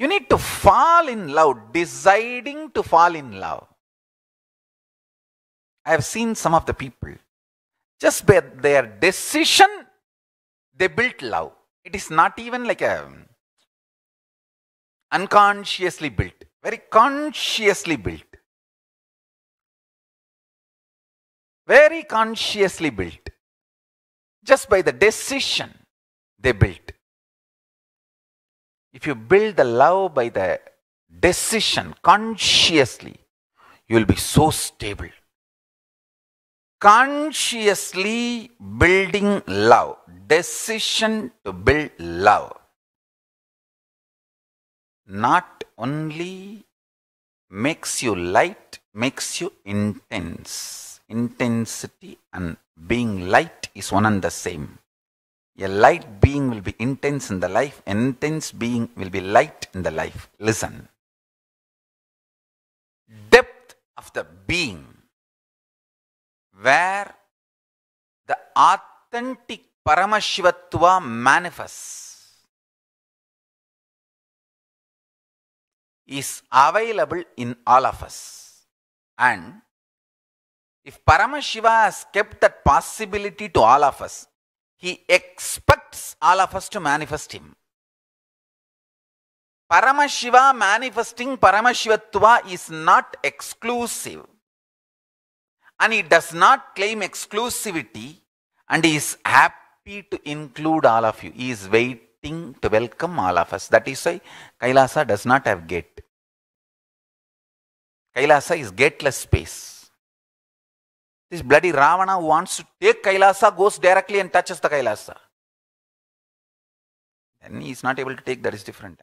You need to fall in love, deciding to fall in love. I have seen some of the people, just by their decision, they built love. It is not even like a unconsciously built, very consciously built. Very consciously built. Just by the decision they built. If you build the love by the decision consciously, you will be so stable. Consciously building love, decision to build love. Not only makes you light, makes you intense. Intensity and being light is one and the same. A light being will be intense in the life, an intense being will be light in the life. Listen. Depth of the being, where the authentic Paramashivatva manifests, is available in all of us. And if Paramashiva has kept that possibility to all of us, he expects all of us to manifest Him. Paramashiva manifesting Paramashivatva is not exclusive. And he does not claim exclusivity and he is happy to include all of you. He is waiting to welcome all of us. That is why Kailasa does not have gate. Kailasa is gateless space. This bloody Ravana who wants to take Kailasa, goes directly and touches the Kailasa. Then he is not able to take, that is different.